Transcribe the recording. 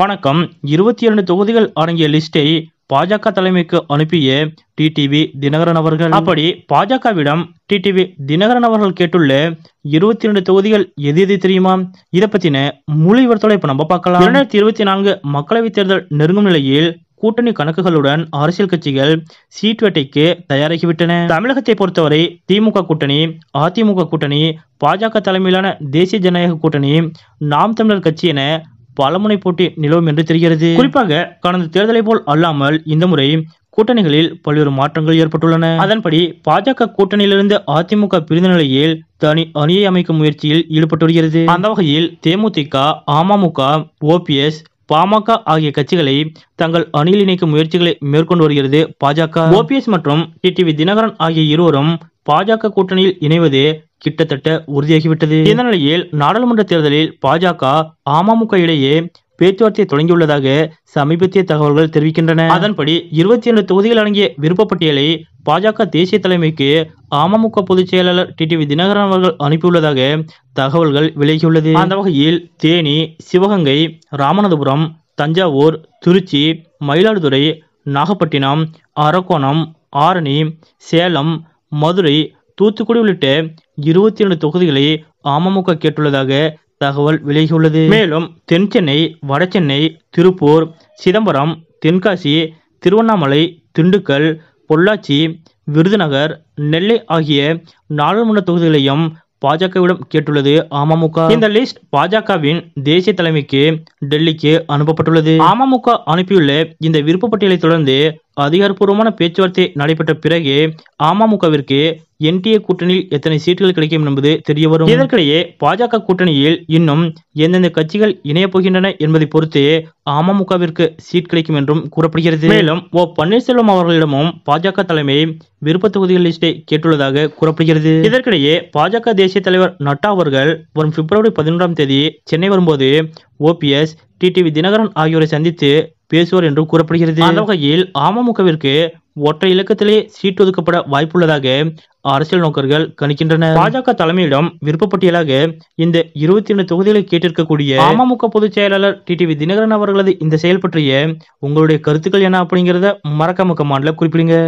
வணக்கம் இருபத்தி இரண்டு தொகுதிகள் அடங்கிய லிஸ்டை பாஜக தலைமைக்கு அனுப்பிய டிடிவி தினகரன் அவர்கள் அப்படி பாஜகவிடம் டிடிவி தினகரன் அவர்கள் கேட்டுள்ள இருபத்தி இரண்டு தொகுதிகள் எது எது தெரியுமா இதை பத்தின முழு இவர் இப்ப நம்ம பார்க்கலாம் இரண்டாயிரத்தி இருபத்தி நான்கு மக்களவைத் தேர்தல் நெருங்கும் நிலையில் கூட்டணி கணக்குகளுடன் அரசியல் கட்சிகள் சீட் வேட்டைக்கு தயாராகிவிட்டன தமிழகத்தை பொறுத்தவரை திமுக கூட்டணி அதிமுக கூட்டணி பாஜக தலைமையிலான தேசிய ஜனநாயக கூட்டணி நாம் தமிழர் கட்சி என பலமுனை போட்டி நிலவும் என்று தெரிகிறது குறிப்பாக கடந்த தேர்தலை போல் அல்லாமல் இந்த முறை கூட்டணிகளில் பல்வேறு மாற்றங்கள் ஏற்பட்டுள்ளன அதன்படி பாஜக கூட்டணியிலிருந்து அதிமுக பிரிந்த நிலையில் தனி அணியை அமைக்கும் முயற்சியில் ஈடுபட்டு வருகிறது அந்த வகையில் தேமுதிக அமமுக ஓபிஎஸ் பாமக ஆகிய கட்சிகளை தங்கள் அணியில் இணைக்கும் முயற்சிகளை மேற்கொண்டு வருகிறது பாஜக ஓபிஎஸ் மற்றும் டிடிவி தினகரன் ஆகிய இருவரும் பாஜக கூட்டணியில் இணைவது கிட்டத்தட்ட உறுதியாகிவிட்டது இந்த நிலையில் நாடாளுமன்ற தேர்தலில் பாஜக அமமுக இடையே பேச்சுவார்த்தை தொடங்கியுள்ளதாக சமீபத்திய தகவல்கள் தெரிவிக்கின்றன அதன்படி இருபத்தி இரண்டு தொகுதிகள் அடங்கிய விருப்பப்பட்டியலை பாஜக தேசிய தலைமைக்கு அமமுக பொதுச் செயலாளர் டிடிவி தினகரன் அவர்கள் அனுப்பியுள்ளதாக தகவல்கள் விலகியுள்ளது அந்த வகையில் தேனி சிவகங்கை ராமநாதபுரம் தஞ்சாவூர் திருச்சி மயிலாடுதுறை நாகப்பட்டினம் அரக்கோணம் ஆரணி சேலம் மதுரை தூத்துக்குடி உள்ளிட்ட இருபத்தி இரண்டு தொகுதிகளை அமமுக கேட்டுள்ளதாக தகவல் வெளியாகியுள்ளது மேலும் தென் சென்னை வடசென்னை திருப்பூர் சிதம்பரம் தென்காசி திருவண்ணாமலை திண்டுக்கல் பொள்ளாச்சி விருதுநகர் நெல்லை ஆகிய நாடாளுமன்ற தொகுதிகளையும் பாஜகவிடம் கேட்டுள்ளது அமமுக இந்த லிஸ்ட் பாஜகவின் தேசிய தலைமைக்கு டெல்லிக்கு அனுப்பப்பட்டுள்ளது அமமுக அனுப்பியுள்ள இந்த விருப்ப பட்டியலை தொடர்ந்து அதிகாரப்பூர்வமான பேச்சுவார்த்தை நடைபெற்ற பிறகே அமமுகவிற்கு என்டிஏ கூட்டணியில் எத்தனை சீட்டுகள் கிடைக்கும் என்பது தெரியவரும் இதற்கிடையே பாஜக கூட்டணியில் இன்னும் எந்தெந்த கட்சிகள் இணையப் போகின்றன என்பதை பொறுத்து அமமுகவிற்கு சீட் கிடைக்கும் என்றும் கூறப்படுகிறது மேலும் ஓ பன்னீர்செல்வம் அவர்களிடமும் பாஜக தலைமை விருப்ப தொகுதிகள் லிஸ்டை கேட்டுள்ளதாக கூறப்படுகிறது இதற்கிடையே பாஜக தேசிய தலைவர் நட்டா அவர்கள் வரும் பிப்ரவரி பதினொன்றாம் தேதி சென்னை வரும்போது ஓபிஎஸ் டிடிவி தினகரன் ஆகியோரை சந்தித்து பேசுவார் என்றும் கூறப்படுகிறது அந்த வகையில் அமமுகவிற்கு ஒற்றை இலக்கத்திலே சீட் ஒதுக்கப்பட வாய்ப்புள்ளதாக அரசியல் நோக்கர்கள் கணிக்கின்றனர் பாஜக தலைமையிடம் விருப்பப்பட்டியலாக இந்த இருபத்தி இரண்டு தொகுதிகளை கேட்டிருக்கக்கூடிய அமமுக பொதுச் செயலாளர் டி வி தினகரன் அவர்களது இந்த செயல் பற்றிய உங்களுடைய கருத்துக்கள் என்ன அப்படிங்கிறத மறக்காமக்க கமாண்ட்ல குறிப்பிடுங்க